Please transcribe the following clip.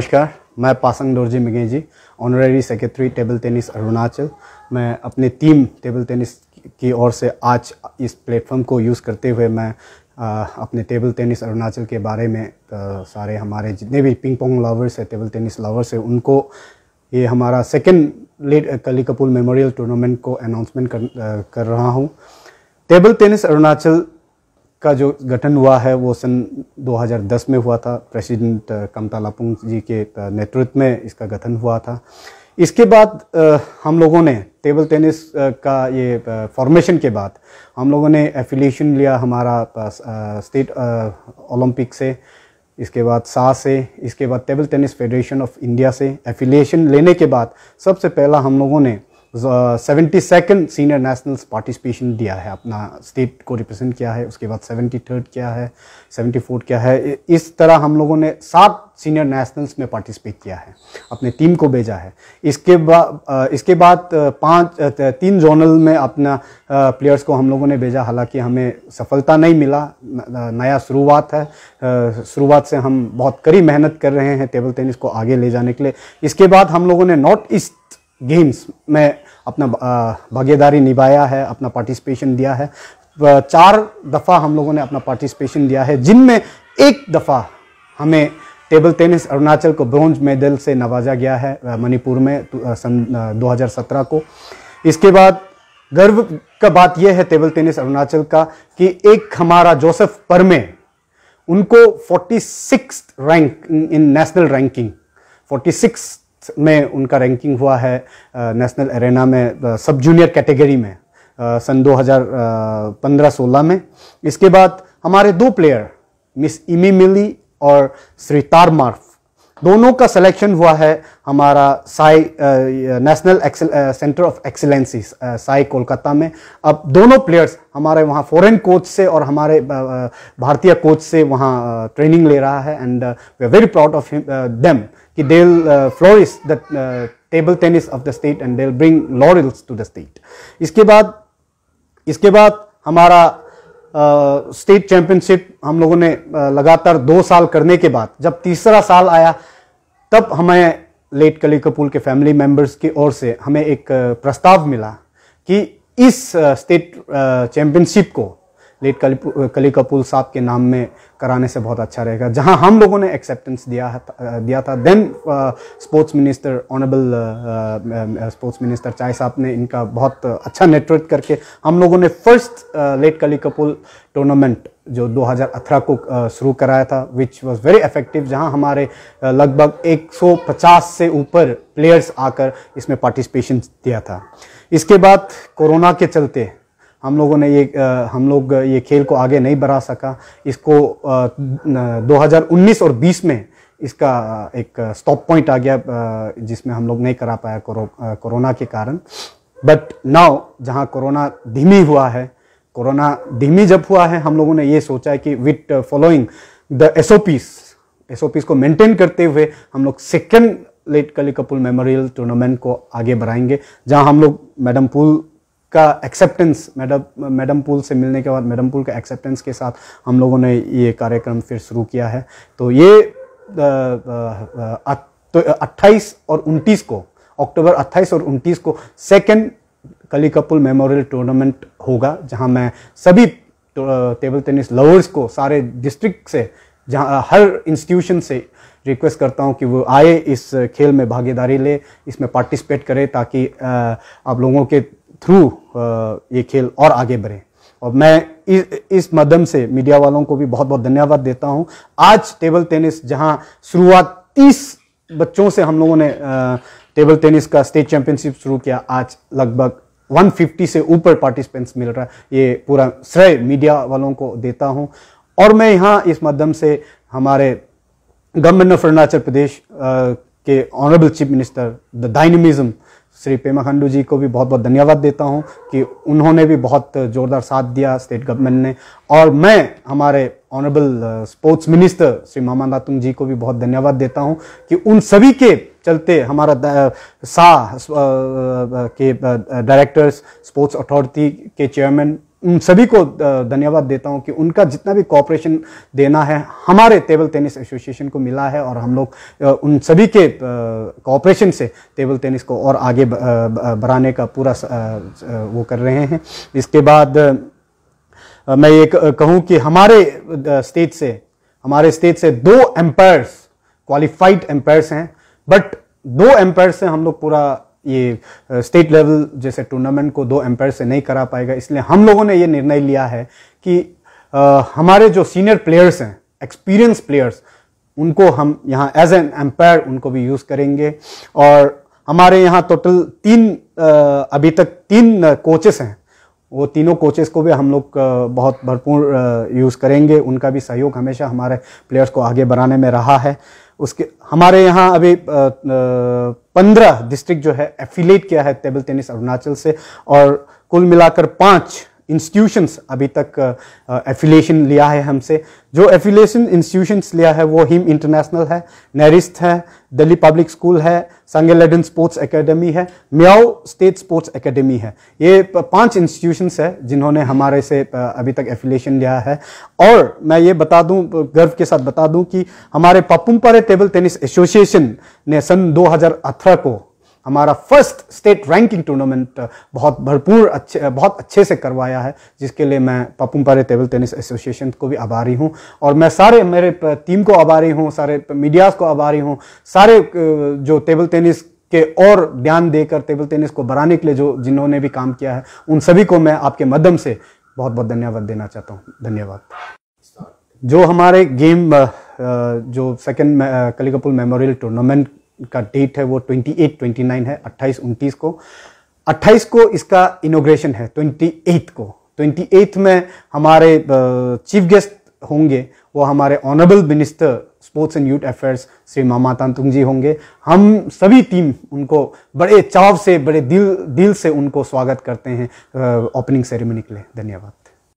नमस्कार मैं Pasang Dorji Mige ji honorary secretary table tennis Arunachal मैं अपने टीम टेबल टेनिस की ओर से आज इस प्लेटफॉर्म को यूज़ करते हुए मैं आ, अपने टेबल टेनिस अरुणाचल के बारे में आ, सारे हमारे जितने भी पिंग पोंग लवर्स है टेबल टेनिस लवर्स है उनको ये हमारा सेकेंड लीड कली कपूर मेमोरियल टूर्नामेंट को अनाउंसमेंट कर, कर रहा हूँ टेबल टेनिस अरुणाचल का जो गठन हुआ है वो सन 2010 में हुआ था प्रेसिडेंट कमता लापुंग जी के नेतृत्व में इसका गठन हुआ था इसके बाद हम लोगों ने टेबल टेनिस का ये फॉर्मेशन के बाद हम लोगों ने एफिलिएशन लिया हमारा स्टेट ओलंपिक से इसके बाद सा से इसके बाद table tennis federation of India से एफिलिएशन लेने के बाद सबसे पहला हम लोगों ने seventy second senior nationals participation दिया है अपना स्टेट को रिप्रेजेंट किया है उसके बाद सेवेंटी थर्ड क्या है सेवेंटी फोर्थ क्या है इस तरह हम लोगों ने सात सीनियर नेशनल्स में पार्टिसिपेट किया है अपने टीम को भेजा है इसके बाद इसके बाद पाँच तीन जोनल में अपना प्लेयर्स को हम लोगों ने भेजा हालांकि हमें सफलता नहीं मिला नया शुरुआत है शुरुआत से हम बहुत कड़ी मेहनत कर रहे हैं टेबल टेनिस को आगे ले जाने के लिए इसके बाद हम लोगों ने नॉर्थ ईस्ट गेम्स में अपना भागीदारी निभाया है अपना पार्टिसिपेशन दिया है चार दफ़ा हम लोगों ने अपना पार्टिसिपेशन दिया है जिनमें एक दफ़ा हमें टेबल टेनिस अरुणाचल को ब्रॉन्ज मेडल से नवाजा गया है मणिपुर में तो, सन 2017 को इसके बाद गर्व का बात यह है टेबल टेनिस अरुणाचल का कि एक हमारा जोसेफ परमे उनको forty rank in national ranking forty six में उनका रैंकिंग हुआ है नेशनल एरेना में सब जूनियर कैटेगरी में सन 2015-16 में इसके बाद हमारे दो प्लेयर मिस इमी मिली और श्री तार मार्फ दोनों का सिलेक्शन हुआ है हमारा SAI national centre of excellency SAI Kolkata में अब दोनों प्लेयर्स हमारे वहाँ फॉरेन कोच से और हमारे भारतीय कोच से वहाँ ट्रेनिंग ले रहा है and we are very proud of them कि they flourish the table tennis of the state and they bring laurels to the state इसके बाद इसके बाद हमारा स्टेट चैंपियनशिप हम लोगों ने लगातार दो साल करने के बाद जब तीसरा साल आया तब हमें लेट कली कपूर के फैमिली मेंबर्स की ओर से हमें एक प्रस्ताव मिला कि इस स्टेट चैंपियनशिप को लेट कली कली कपूर साहब के नाम में कराने से बहुत अच्छा रहेगा जहां हम लोगों ने एक्सेप्टेंस दिया दिया था then sports minister honourable sports minister चाय साहब ने इनका बहुत अच्छा नेतृत्व करके हम लोगों ने फर्स्ट लेट कली कपूर टूर्नामेंट जो 2018 को शुरू कराया था विच वॉज़ वेरी इफेक्टिव जहां हमारे लगभग 150 से ऊपर प्लेयर्स आकर इसमें पार्टिसिपेशन दिया था इसके बाद कोरोना के चलते हम लोगों ने ये हम लोग ये खेल को आगे नहीं बढ़ा सका इसको 2019 और 20 में इसका एक स्टॉप पॉइंट आ गया जिसमें हम लोग नहीं करा पाया कोरो, कोरोना के कारण बट नाउ जहाँ कोरोना धीमी हुआ है कोरोना धीमी जब हुआ है हम लोगों ने ये सोचा है कि with following the S O Ps S O Ps को मेंटेन करते हुए हम लोग सेकेंड लेट कली कपूर मेमोरियल टूर्नामेंट को आगे बढ़ाएंगे जहां हम लोग मैडम पुल का एक्सेप्टेंस मैडम मैडम पुल से मिलने के बाद मैडम पुल का एक्सेप्टेंस के साथ हम लोगों ने ये कार्यक्रम फिर शुरू किया है तो ये तो, अट्ठाईस और उनतीस को अक्टूबर अट्ठाईस और उनतीस को सेकेंड कली कपूल मेमोरियल टूर्नामेंट होगा जहां मैं सभी टेबल टेनिस लवर्स को सारे डिस्ट्रिक्ट से जहां हर इंस्टीट्यूशन से रिक्वेस्ट करता हूं कि वो आए इस खेल में भागीदारी ले इसमें पार्टिसिपेट करें ताकि आप लोगों के थ्रू uh, ये खेल और आगे बढ़े और मैं इस, इस माध्यम से मीडिया वालों को भी बहुत बहुत धन्यवाद देता हूं आज टेबल टेनिस जहां शुरुआत तीस बच्चों से हम लोगों ने टेबल टेनिस का स्टेट चैंपियनशिप शुरू किया आज लगभग 150 से ऊपर पार्टिसिपेंट्स मिल रहा है ये पूरा श्रेय मीडिया वालों को देता हूं और मैं यहाँ इस माध्यम से हमारे गवर्नमेंट ऑफ अरुणाचल प्रदेश के honourable chief minister the dynamism Shri Pema Khandu ji को भी बहुत बहुत धन्यवाद देता हूँ कि उन्होंने भी बहुत ज़ोरदार साथ दिया स्टेट गवर्नमेंट ने और मैं हमारे honourable sports minister Shri Mama Datung ji को भी बहुत धन्यवाद देता हूँ कि उन सभी के चलते हमारा शाह के डायरेक्टर्स स्पोर्ट्स अथॉरिटी के चेयरमैन उन सभी को धन्यवाद देता हूं कि उनका जितना भी कॉपरेशन देना है हमारे टेबल टेनिस एसोसिएशन को मिला है और हम लोग उन सभी के कॉपरेशन से टेबल टेनिस को और आगे बढ़ाने का पूरा वो कर रहे हैं इसके बाद मैं ये कहूं कि हमारे स्टेट से हमारे स्टेट से दो एम्पायर्स क्वालिफाइड एम्पायर्स हैं बट दो एम्पायर से हम लोग पूरा ये स्टेट लेवल जैसे टूर्नामेंट को दो एम्पायर से नहीं करा पाएगा इसलिए हम लोगों ने ये निर्णय लिया है कि आ, हमारे जो सीनियर प्लेयर्स हैं एक्सपीरियंस प्लेयर्स उनको हम यहाँ एज एन एम्पायर उनको भी यूज़ करेंगे और हमारे यहाँ टोटल तीन अभी तक तीन कोचेस हैं वो तीनों कोचेस को भी हम लोग बहुत भरपूर यूज़ करेंगे उनका भी सहयोग हमेशा हमारे प्लेयर्स को आगे बढ़ाने में रहा है उसके हमारे यहाँ अभी पंद्रह डिस्ट्रिक्ट जो है एफिलेट किया है टेबल टेनिस अरुणाचल से और कुल मिलाकर पाँच इंस्टीट्यूशंस अभी तक एफिलेशन लिया है हमसे जो एफिलेशन इंस्टीट्यूशंस लिया है वो हिम इंटरनेशनल है नेरिस्ट है दिल्ली पब्लिक स्कूल है लेडन स्पोर्ट्स एकेडमी है म्याओ स्टेट स्पोर्ट्स एकेडमी है ये पांच इंस्टीट्यूशंस है जिन्होंने हमारे से अभी तक एफिलेशन लिया है और मैं ये बता दूं गर्व के साथ बता दूं कि हमारे पपुमपारे टेबल टेनिस एसोसिएशन ने सन 2018 को हमारा फर्स्ट स्टेट रैंकिंग टूर्नामेंट बहुत भरपूर अच्छे बहुत अच्छे से करवाया है जिसके लिए मैं पारे टेबल टेनिस एसोसिएशन को भी आभारी हूँ और मैं सारे मेरे टीम को आभारी हूँ सारे मीडियाज़ को आभारी हूँ सारे जो टेबल टेनिस के और ध्यान देकर टेबल टेनिस को बढ़ाने के लिए जो जिन्होंने भी काम किया है उन सभी को मैं आपके माध्यम से बहुत बहुत धन्यवाद देना चाहता हूँ धन्यवाद जो हमारे गेम जो सेकेंड कलिकपुल मेमोरियल टूर्नामेंट का डेट है वो 28, 29 है 28, 29 को 28 को इसका इनोग्रेशन है 28 को 28 में हमारे चीफ गेस्ट होंगे वो हमारे honourable minister sports and youth affairs Shri Mama Tantung ji होंगे हम सभी टीम उनको बड़े चाव से बड़े दिल दिल से उनको स्वागत करते हैं ओपनिंग सेरेमनी के लिए धन्यवाद